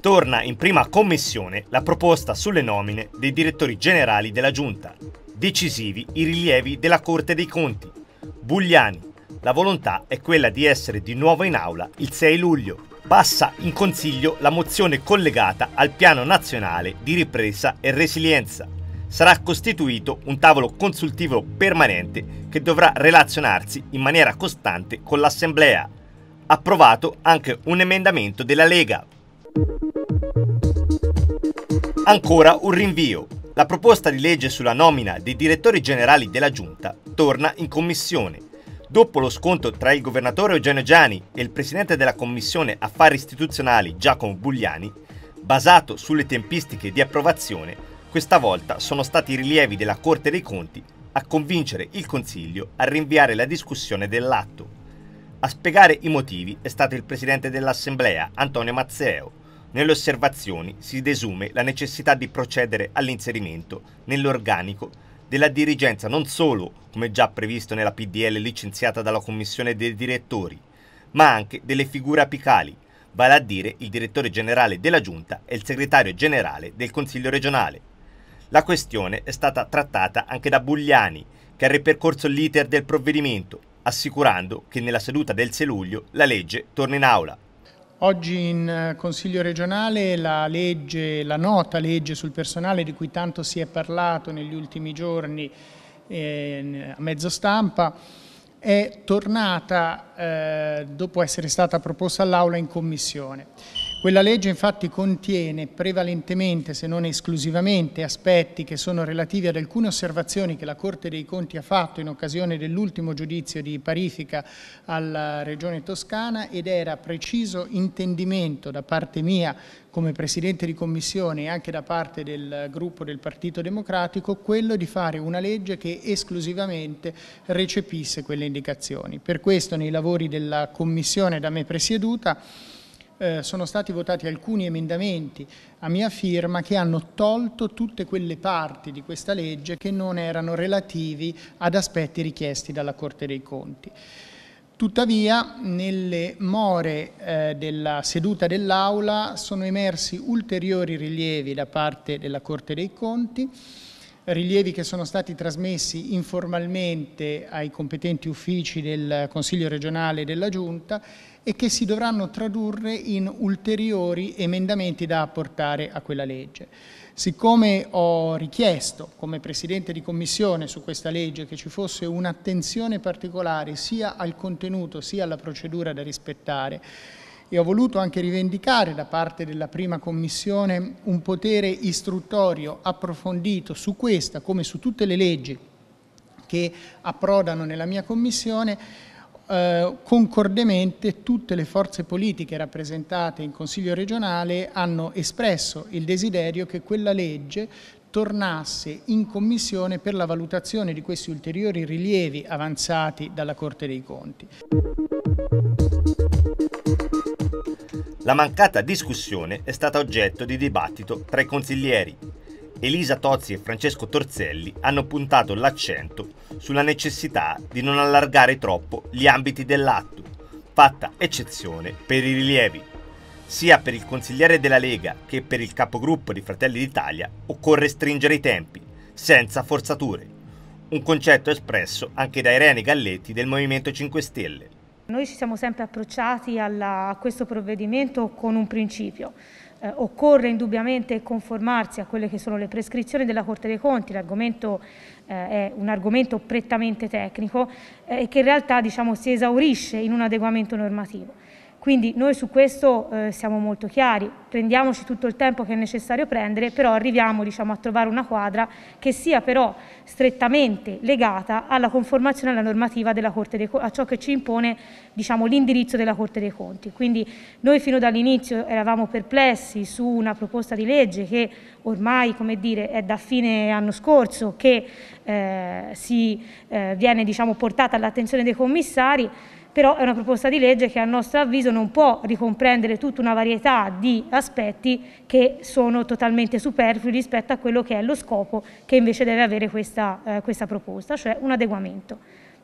Torna in prima commissione la proposta sulle nomine dei direttori generali della Giunta. Decisivi i rilievi della Corte dei Conti. Bugliani, la volontà è quella di essere di nuovo in aula il 6 luglio. Passa in Consiglio la mozione collegata al Piano Nazionale di Ripresa e Resilienza sarà costituito un tavolo consultivo permanente che dovrà relazionarsi in maniera costante con l'Assemblea. Approvato anche un emendamento della Lega. Ancora un rinvio. La proposta di legge sulla nomina dei direttori generali della Giunta torna in commissione. Dopo lo scontro tra il governatore Eugenio Giani e il presidente della Commissione Affari Istituzionali Giacomo Bugliani, basato sulle tempistiche di approvazione, questa volta sono stati i rilievi della Corte dei Conti a convincere il Consiglio a rinviare la discussione dell'atto. A spiegare i motivi è stato il presidente dell'Assemblea, Antonio Mazzeo. Nelle osservazioni si desume la necessità di procedere all'inserimento nell'organico della dirigenza non solo, come già previsto nella PDL licenziata dalla Commissione dei direttori, ma anche delle figure apicali, vale a dire il direttore generale della Giunta e il segretario generale del Consiglio regionale. La questione è stata trattata anche da Bugliani, che ha ripercorso l'iter del provvedimento, assicurando che nella seduta del 6 luglio la legge torna in aula. Oggi in eh, Consiglio regionale la, legge, la nota legge sul personale di cui tanto si è parlato negli ultimi giorni eh, a mezzo stampa è tornata eh, dopo essere stata proposta all'Aula in Commissione. Quella legge infatti contiene prevalentemente, se non esclusivamente, aspetti che sono relativi ad alcune osservazioni che la Corte dei Conti ha fatto in occasione dell'ultimo giudizio di parifica alla Regione Toscana ed era preciso intendimento da parte mia come Presidente di Commissione e anche da parte del gruppo del Partito Democratico quello di fare una legge che esclusivamente recepisse quelle indicazioni. Per questo nei lavori della Commissione da me presieduta eh, sono stati votati alcuni emendamenti a mia firma che hanno tolto tutte quelle parti di questa legge che non erano relativi ad aspetti richiesti dalla Corte dei Conti. Tuttavia, nelle more eh, della seduta dell'Aula sono emersi ulteriori rilievi da parte della Corte dei Conti, rilievi che sono stati trasmessi informalmente ai competenti uffici del Consiglio regionale e della Giunta e che si dovranno tradurre in ulteriori emendamenti da apportare a quella legge. Siccome ho richiesto come Presidente di Commissione su questa legge che ci fosse un'attenzione particolare sia al contenuto sia alla procedura da rispettare, e ho voluto anche rivendicare da parte della prima commissione un potere istruttorio approfondito su questa come su tutte le leggi che approdano nella mia commissione eh, concordemente tutte le forze politiche rappresentate in Consiglio regionale hanno espresso il desiderio che quella legge tornasse in commissione per la valutazione di questi ulteriori rilievi avanzati dalla Corte dei Conti. La mancata discussione è stata oggetto di dibattito tra i consiglieri, Elisa Tozzi e Francesco Torzelli hanno puntato l'accento sulla necessità di non allargare troppo gli ambiti dell'atto, fatta eccezione per i rilievi. Sia per il consigliere della Lega che per il capogruppo di Fratelli d'Italia occorre stringere i tempi, senza forzature. Un concetto espresso anche da Irene Galletti del Movimento 5 Stelle. Noi ci siamo sempre approcciati alla, a questo provvedimento con un principio. Eh, occorre indubbiamente conformarsi a quelle che sono le prescrizioni della Corte dei Conti, l'argomento eh, è un argomento prettamente tecnico eh, e eh, che in realtà diciamo, si esaurisce in un adeguamento normativo. Quindi noi su questo eh, siamo molto chiari, prendiamoci tutto il tempo che è necessario prendere, però arriviamo diciamo, a trovare una quadra che sia però strettamente legata alla conformazione alla normativa della Corte dei Conti, a ciò che ci impone diciamo, l'indirizzo della Corte dei Conti. Quindi noi fino dall'inizio eravamo perplessi su una proposta di legge che ormai come dire, è da fine anno scorso che eh, si eh, viene diciamo, portata all'attenzione dei commissari, però è una proposta di legge che a nostro avviso non può ricomprendere tutta una varietà di aspetti che sono totalmente superflui rispetto a quello che è lo scopo che invece deve avere questa, eh, questa proposta, cioè un adeguamento.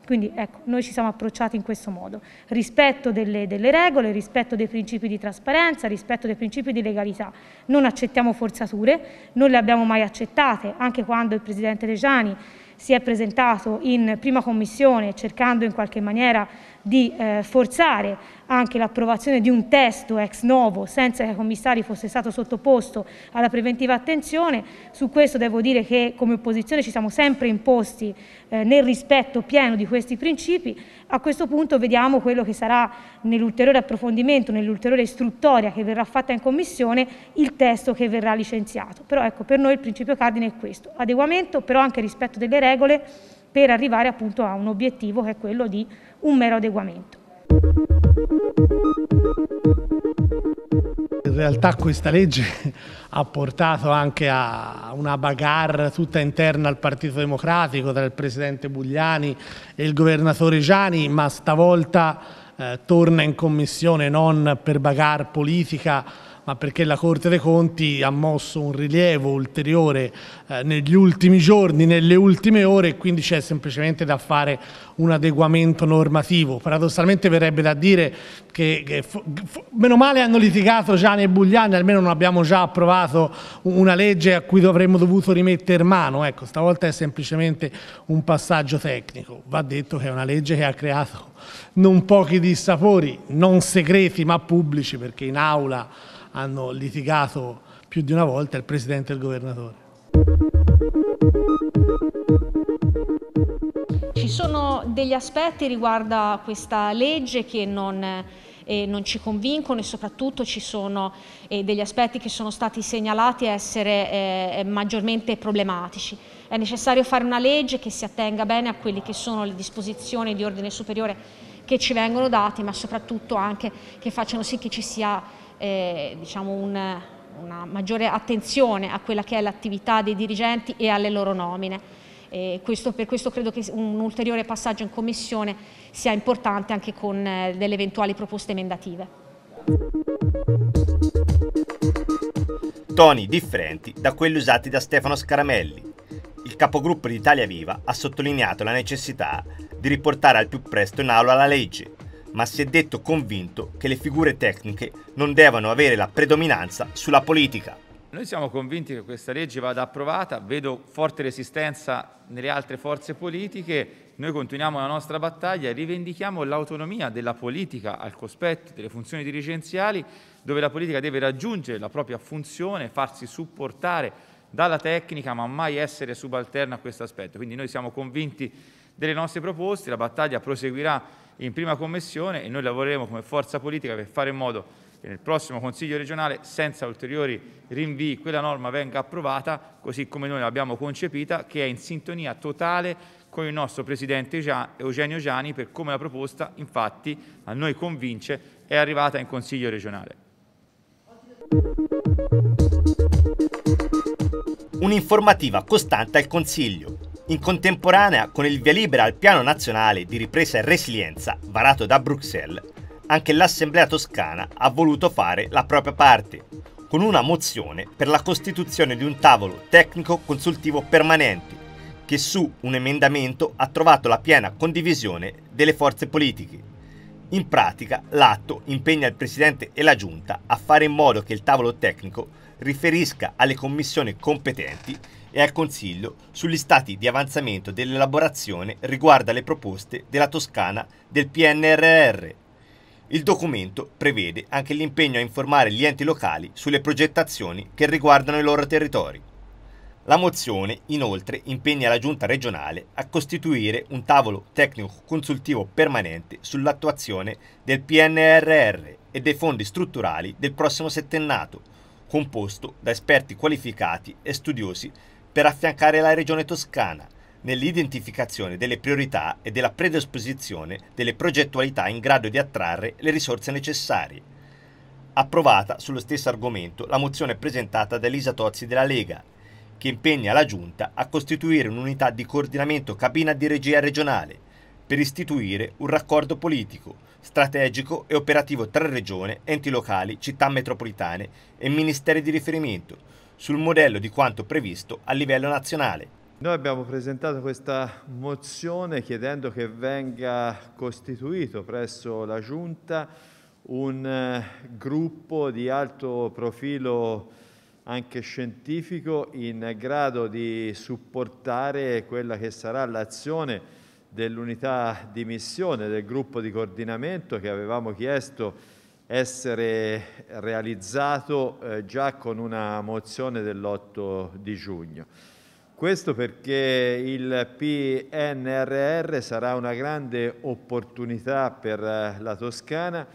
Quindi ecco, noi ci siamo approcciati in questo modo, rispetto delle, delle, regole, rispetto dei principi di trasparenza, rispetto dei principi di legalità. Non accettiamo forzature, non le abbiamo mai accettate, anche quando il Presidente Reggiani si è presentato in prima commissione cercando in qualche maniera di eh, forzare anche l'approvazione di un testo ex novo senza che ai commissari fosse stato sottoposto alla preventiva attenzione. Su questo devo dire che come opposizione ci siamo sempre imposti eh, nel rispetto pieno di questi principi. A questo punto vediamo quello che sarà nell'ulteriore approfondimento, nell'ulteriore istruttoria che verrà fatta in commissione, il testo che verrà licenziato. Però ecco, per noi il principio cardine è questo, adeguamento però anche rispetto delle regole per arrivare appunto a un obiettivo che è quello di un mero adeguamento. In realtà questa legge ha portato anche a una bagarre tutta interna al Partito Democratico tra il Presidente Bugliani e il Governatore Gianni, ma stavolta eh, torna in Commissione non per bagarre politica ma perché la Corte dei Conti ha mosso un rilievo ulteriore eh, negli ultimi giorni, nelle ultime ore e quindi c'è semplicemente da fare un adeguamento normativo. Paradossalmente verrebbe da dire che, che meno male hanno litigato Gianni e Bugliani, almeno non abbiamo già approvato una legge a cui dovremmo dovuto rimettere mano, ecco, stavolta è semplicemente un passaggio tecnico. Va detto che è una legge che ha creato non pochi dissapori, non segreti ma pubblici perché in aula hanno litigato più di una volta il Presidente e il Governatore. Ci sono degli aspetti riguardo questa legge che non, eh, non ci convincono e soprattutto ci sono eh, degli aspetti che sono stati segnalati essere eh, maggiormente problematici. È necessario fare una legge che si attenga bene a quelle che sono le disposizioni di ordine superiore che ci vengono date, ma soprattutto anche che facciano sì che ci sia eh, diciamo un, una maggiore attenzione a quella che è l'attività dei dirigenti e alle loro nomine. Questo, per questo credo che un ulteriore passaggio in commissione sia importante anche con eh, delle eventuali proposte emendative. Toni differenti da quelli usati da Stefano Scaramelli. Il capogruppo di Italia Viva ha sottolineato la necessità di riportare al più presto in aula la legge ma si è detto convinto che le figure tecniche non devono avere la predominanza sulla politica. Noi siamo convinti che questa legge vada approvata, vedo forte resistenza nelle altre forze politiche, noi continuiamo la nostra battaglia e rivendichiamo l'autonomia della politica al cospetto delle funzioni dirigenziali, dove la politica deve raggiungere la propria funzione, farsi supportare dalla tecnica, ma mai essere subalterna a questo aspetto. Quindi noi siamo convinti delle nostre proposte, la battaglia proseguirà in prima commissione e noi lavoreremo come forza politica per fare in modo che nel prossimo Consiglio regionale, senza ulteriori rinvii, quella norma venga approvata, così come noi l'abbiamo concepita, che è in sintonia totale con il nostro Presidente Eugenio Gianni per come la proposta, infatti, a noi convince, è arrivata in Consiglio regionale. Un'informativa costante al Consiglio in contemporanea con il via libera al Piano Nazionale di Ripresa e Resilienza, varato da Bruxelles, anche l'Assemblea toscana ha voluto fare la propria parte, con una mozione per la costituzione di un tavolo tecnico consultivo permanente, che su un emendamento ha trovato la piena condivisione delle forze politiche. In pratica, l'atto impegna il Presidente e la Giunta a fare in modo che il tavolo tecnico riferisca alle commissioni competenti e al Consiglio sugli stati di avanzamento dell'elaborazione riguardo alle proposte della Toscana del PNRR. Il documento prevede anche l'impegno a informare gli enti locali sulle progettazioni che riguardano i loro territori. La mozione inoltre impegna la Giunta regionale a costituire un tavolo tecnico consultivo permanente sull'attuazione del PNRR e dei fondi strutturali del prossimo settennato, composto da esperti qualificati e studiosi per affiancare la regione toscana nell'identificazione delle priorità e della predisposizione delle progettualità in grado di attrarre le risorse necessarie. Approvata sullo stesso argomento la mozione presentata da Elisa Tozzi della Lega, che impegna la Giunta a costituire un'unità di coordinamento cabina di regia regionale per istituire un raccordo politico, strategico e operativo tra regione, enti locali, città metropolitane e ministeri di riferimento sul modello di quanto previsto a livello nazionale. Noi abbiamo presentato questa mozione chiedendo che venga costituito presso la Giunta un eh, gruppo di alto profilo anche scientifico in grado di supportare quella che sarà l'azione dell'unità di missione, del gruppo di coordinamento che avevamo chiesto essere realizzato eh, già con una mozione dell'8 di giugno. Questo perché il PNRR sarà una grande opportunità per eh, la Toscana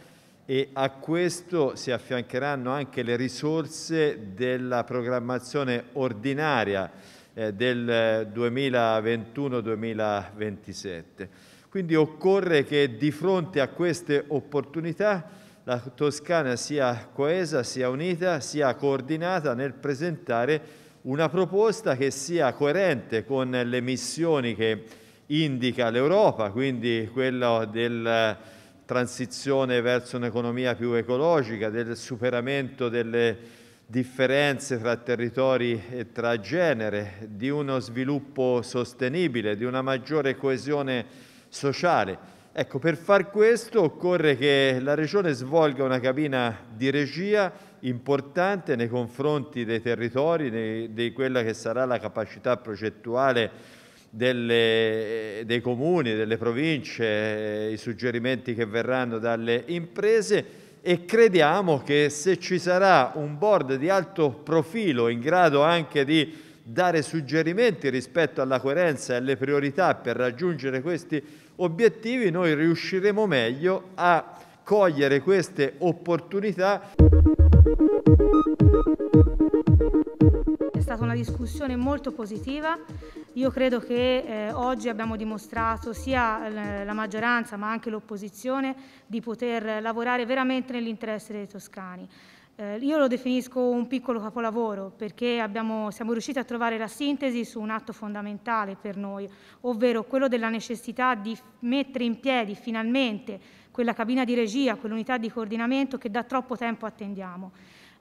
e a questo si affiancheranno anche le risorse della programmazione ordinaria eh, del 2021-2027. Quindi occorre che di fronte a queste opportunità la Toscana sia coesa, sia unita, sia coordinata nel presentare una proposta che sia coerente con le missioni che indica l'Europa, quindi quella della eh, transizione verso un'economia più ecologica, del superamento delle differenze tra territori e tra genere, di uno sviluppo sostenibile, di una maggiore coesione sociale. Ecco, per far questo occorre che la Regione svolga una cabina di regia importante nei confronti dei territori, di quella che sarà la capacità progettuale delle, eh, dei comuni, delle province, eh, i suggerimenti che verranno dalle imprese e crediamo che se ci sarà un board di alto profilo in grado anche di dare suggerimenti rispetto alla coerenza e alle priorità per raggiungere questi obiettivi noi riusciremo meglio a cogliere queste opportunità. È stata una discussione molto positiva, io credo che eh, oggi abbiamo dimostrato sia eh, la maggioranza ma anche l'opposizione di poter lavorare veramente nell'interesse dei toscani. Eh, io lo definisco un piccolo capolavoro perché abbiamo, siamo riusciti a trovare la sintesi su un atto fondamentale per noi, ovvero quello della necessità di mettere in piedi finalmente quella cabina di regia, quell'unità di coordinamento che da troppo tempo attendiamo.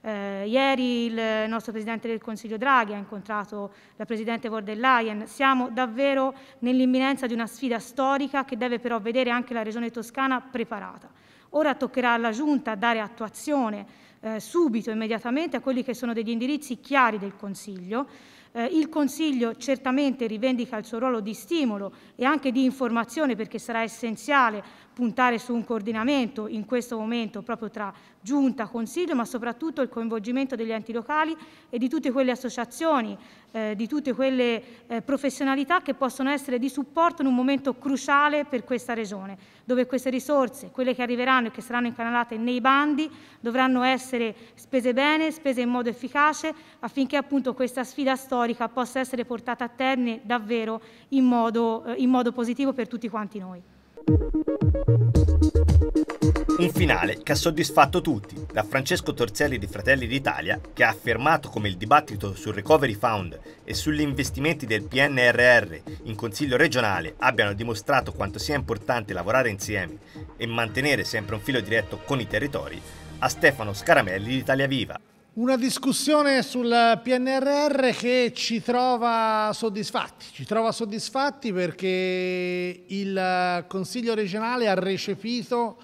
Eh, ieri il nostro Presidente del Consiglio Draghi ha incontrato la Presidente von der Leyen. Siamo davvero nell'imminenza di una sfida storica che deve però vedere anche la Regione Toscana preparata. Ora toccherà alla Giunta dare attuazione eh, subito, immediatamente, a quelli che sono degli indirizzi chiari del Consiglio. Eh, il Consiglio certamente rivendica il suo ruolo di stimolo e anche di informazione perché sarà essenziale puntare su un coordinamento in questo momento proprio tra giunta, consiglio, ma soprattutto il coinvolgimento degli enti locali e di tutte quelle associazioni, eh, di tutte quelle eh, professionalità che possono essere di supporto in un momento cruciale per questa regione, dove queste risorse, quelle che arriveranno e che saranno incanalate nei bandi, dovranno essere spese bene, spese in modo efficace, affinché appunto questa sfida storica possa essere portata a termine davvero in modo, eh, in modo positivo per tutti quanti noi. Un finale che ha soddisfatto tutti, da Francesco Torzelli di Fratelli d'Italia, che ha affermato come il dibattito sul Recovery Fund e sugli investimenti del PNRR in Consiglio regionale abbiano dimostrato quanto sia importante lavorare insieme e mantenere sempre un filo diretto con i territori, a Stefano Scaramelli di Italia Viva. Una discussione sul PNRR che ci trova soddisfatti, ci trova soddisfatti perché il eh, Consiglio regionale ha recepito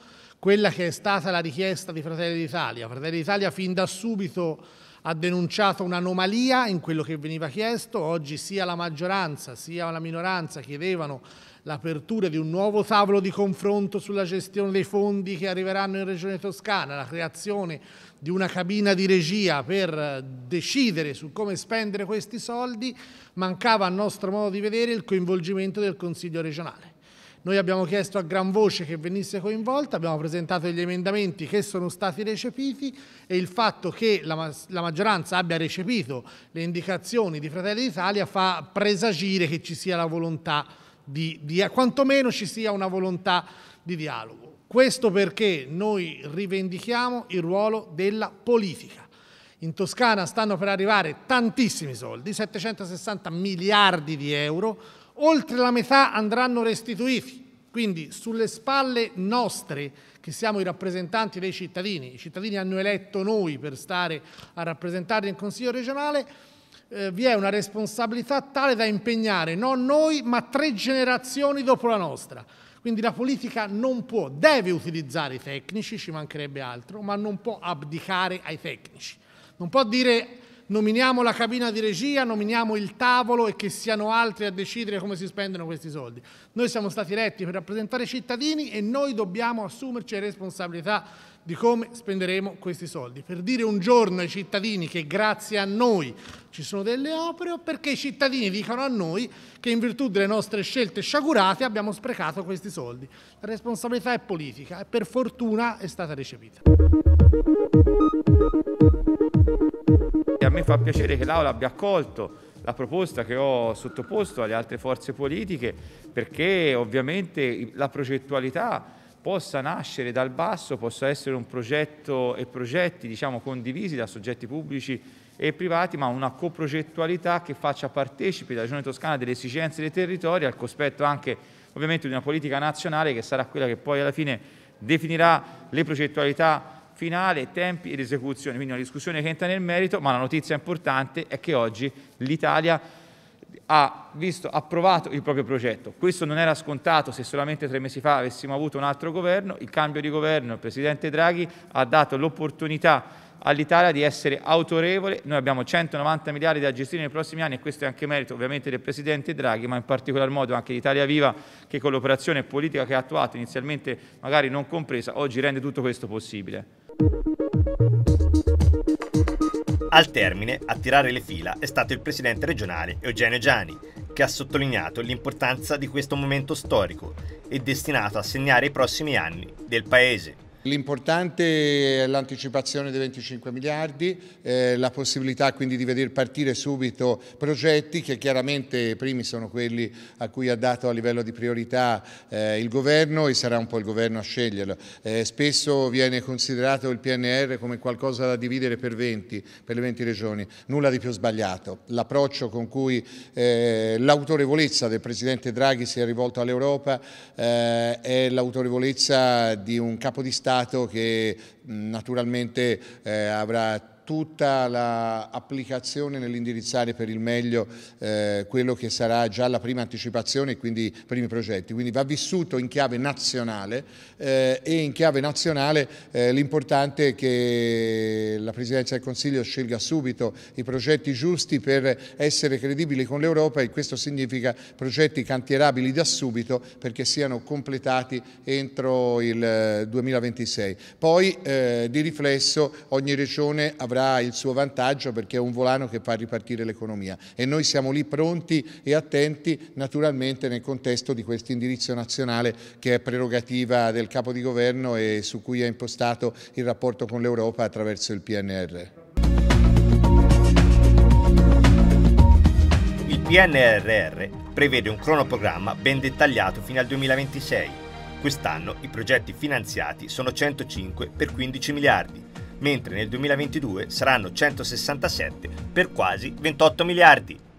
quella che è stata la richiesta di Fratelli d'Italia. Fratelli d'Italia fin da subito ha denunciato un'anomalia in quello che veniva chiesto, oggi sia la maggioranza sia la minoranza chiedevano l'apertura di un nuovo tavolo di confronto sulla gestione dei fondi che arriveranno in Regione Toscana, la creazione di una cabina di regia per decidere su come spendere questi soldi, mancava a nostro modo di vedere il coinvolgimento del Consiglio regionale. Noi abbiamo chiesto a gran voce che venisse coinvolta, abbiamo presentato degli emendamenti che sono stati recepiti e il fatto che la, la maggioranza abbia recepito le indicazioni di Fratelli d'Italia fa presagire che ci sia la volontà di, di quantomeno ci sia una volontà di dialogo. Questo perché noi rivendichiamo il ruolo della politica. In Toscana stanno per arrivare tantissimi soldi, 760 miliardi di euro, oltre la metà andranno restituiti. Quindi sulle spalle nostre, che siamo i rappresentanti dei cittadini, i cittadini hanno eletto noi per stare a rappresentare in Consiglio regionale, eh, vi è una responsabilità tale da impegnare non noi ma tre generazioni dopo la nostra. Quindi la politica non può, deve utilizzare i tecnici, ci mancherebbe altro, ma non può abdicare ai tecnici. Non può dire nominiamo la cabina di regia, nominiamo il tavolo e che siano altri a decidere come si spendono questi soldi. Noi siamo stati eletti per rappresentare i cittadini e noi dobbiamo assumerci le responsabilità di come spenderemo questi soldi. Per dire un giorno ai cittadini che grazie a noi ci sono delle opere o perché i cittadini dicano a noi che in virtù delle nostre scelte sciagurate abbiamo sprecato questi soldi. La responsabilità è politica e per fortuna è stata recepita. A me fa piacere che l'Aula abbia accolto la proposta che ho sottoposto alle altre forze politiche perché ovviamente la progettualità possa nascere dal basso, possa essere un progetto e progetti diciamo, condivisi da soggetti pubblici e privati, ma una coprogettualità che faccia partecipi la Regione Toscana delle esigenze dei territori al cospetto anche ovviamente di una politica nazionale che sarà quella che poi alla fine definirà le progettualità finale, tempi ed esecuzione, quindi una discussione che entra nel merito, ma la notizia importante è che oggi l'Italia ha visto approvato il proprio progetto. Questo non era scontato se solamente tre mesi fa avessimo avuto un altro governo, il cambio di governo, il Presidente Draghi ha dato l'opportunità all'Italia di essere autorevole. Noi abbiamo 190 miliardi da gestire nei prossimi anni e questo è anche merito ovviamente del Presidente Draghi, ma in particolar modo anche di Italia Viva che con l'operazione politica che ha attuato, inizialmente magari non compresa, oggi rende tutto questo possibile. Al termine, a tirare le fila è stato il presidente regionale Eugenio Gianni, che ha sottolineato l'importanza di questo momento storico e destinato a segnare i prossimi anni del Paese. L'importante è l'anticipazione dei 25 miliardi, eh, la possibilità quindi di vedere partire subito progetti che chiaramente i primi sono quelli a cui ha dato a livello di priorità eh, il governo e sarà un po' il governo a sceglierlo. Eh, spesso viene considerato il PNR come qualcosa da dividere per, 20, per le 20 regioni, nulla di più sbagliato. L'approccio con cui eh, l'autorevolezza del Presidente Draghi si è rivolto all'Europa eh, è l'autorevolezza di un capo di Stato Stato che naturalmente eh, avrà tutta l'applicazione nell'indirizzare per il meglio eh, quello che sarà già la prima anticipazione e quindi i primi progetti. Quindi va vissuto in chiave nazionale eh, e in chiave nazionale eh, l'importante è che la Presidenza del Consiglio scelga subito i progetti giusti per essere credibili con l'Europa e questo significa progetti cantierabili da subito perché siano completati entro il 2026. Eh, Poi eh, di riflesso ogni regione avrà avrà il suo vantaggio perché è un volano che fa ripartire l'economia e noi siamo lì pronti e attenti naturalmente nel contesto di questo indirizzo nazionale che è prerogativa del capo di governo e su cui è impostato il rapporto con l'Europa attraverso il PNR. Il PNRR prevede un cronoprogramma ben dettagliato fino al 2026. Quest'anno i progetti finanziati sono 105 per 15 miliardi mentre nel 2022 saranno 167 per quasi 28 miliardi.